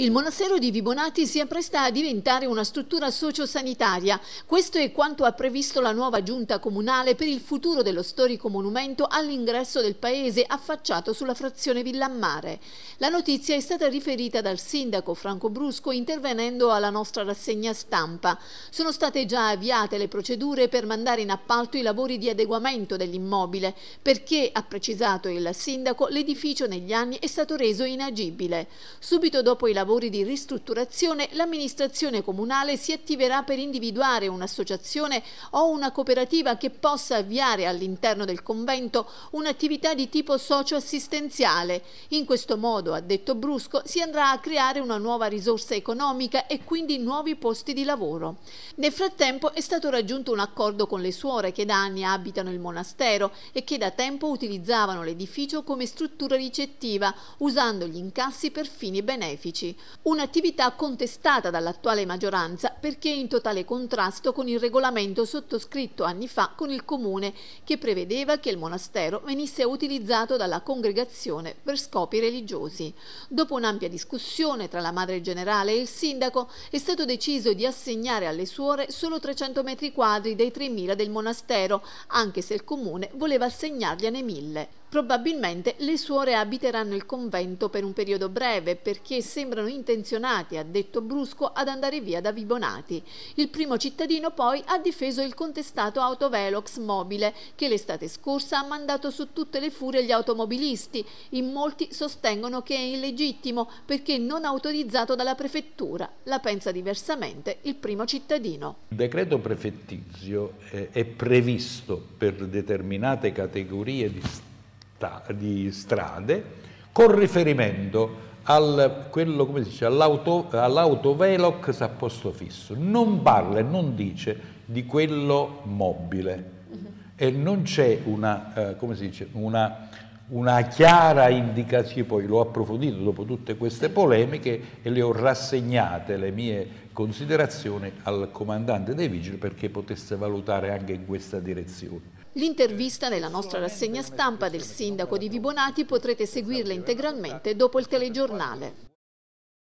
Il monastero di Vibonati si appresta a diventare una struttura sociosanitaria. Questo è quanto ha previsto la nuova giunta comunale per il futuro dello storico monumento all'ingresso del paese affacciato sulla frazione Villammare. La notizia è stata riferita dal sindaco Franco Brusco intervenendo alla nostra rassegna stampa. Sono state già avviate le procedure per mandare in appalto i lavori di adeguamento dell'immobile perché, ha precisato il sindaco, l'edificio negli anni è stato reso inagibile. Subito dopo i lavori lavori di ristrutturazione, l'amministrazione comunale si attiverà per individuare un'associazione o una cooperativa che possa avviare all'interno del convento un'attività di tipo socio-assistenziale. In questo modo, ha detto Brusco, si andrà a creare una nuova risorsa economica e quindi nuovi posti di lavoro. Nel frattempo è stato raggiunto un accordo con le suore che da anni abitano il monastero e che da tempo utilizzavano l'edificio come struttura ricettiva, usando gli incassi per fini benefici un'attività contestata dall'attuale maggioranza perché in totale contrasto con il regolamento sottoscritto anni fa con il comune che prevedeva che il monastero venisse utilizzato dalla congregazione per scopi religiosi. Dopo un'ampia discussione tra la madre generale e il sindaco è stato deciso di assegnare alle suore solo 300 metri quadri dei 3.000 del monastero, anche se il comune voleva assegnargliene 1.000. Probabilmente le suore abiteranno il convento per un periodo breve perché sembrano intenzionati, ha detto Brusco, ad andare via da Vibonati. Il primo cittadino poi ha difeso il contestato autovelox mobile che l'estate scorsa ha mandato su tutte le furie gli automobilisti. In molti sostengono che è illegittimo perché non autorizzato dalla prefettura. La pensa diversamente il primo cittadino. Il decreto prefettizio eh, è previsto per determinate categorie di di strade con riferimento al, quello, dice, all'auto, all'autovelox a posto fisso. Non parla e non dice di quello mobile. Mm-hmm. E non c'è una, eh, come si dice, una una chiara indicazione, poi l'ho approfondito dopo tutte queste polemiche e le ho rassegnate le mie considerazioni al comandante dei vigili perché potesse valutare anche in questa direzione. L'intervista nella nostra rassegna stampa del sindaco di Vibonati potrete seguirla integralmente dopo il telegiornale.